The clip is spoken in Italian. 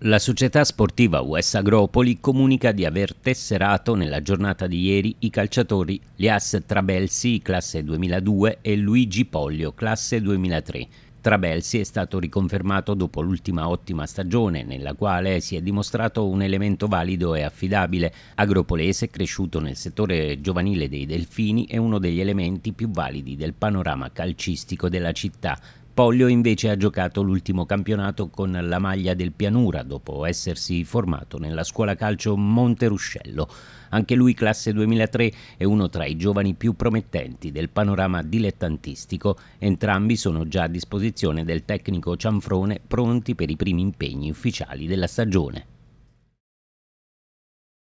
La società sportiva US Agropoli comunica di aver tesserato nella giornata di ieri i calciatori Lias Trabelsi, classe 2002, e Luigi Poglio, classe 2003. Trabelsi è stato riconfermato dopo l'ultima ottima stagione, nella quale si è dimostrato un elemento valido e affidabile, agropolese cresciuto nel settore giovanile dei Delfini è uno degli elementi più validi del panorama calcistico della città, Poglio invece ha giocato l'ultimo campionato con la maglia del Pianura dopo essersi formato nella scuola calcio Monteruscello. Anche lui classe 2003 è uno tra i giovani più promettenti del panorama dilettantistico. Entrambi sono già a disposizione del tecnico Cianfrone pronti per i primi impegni ufficiali della stagione.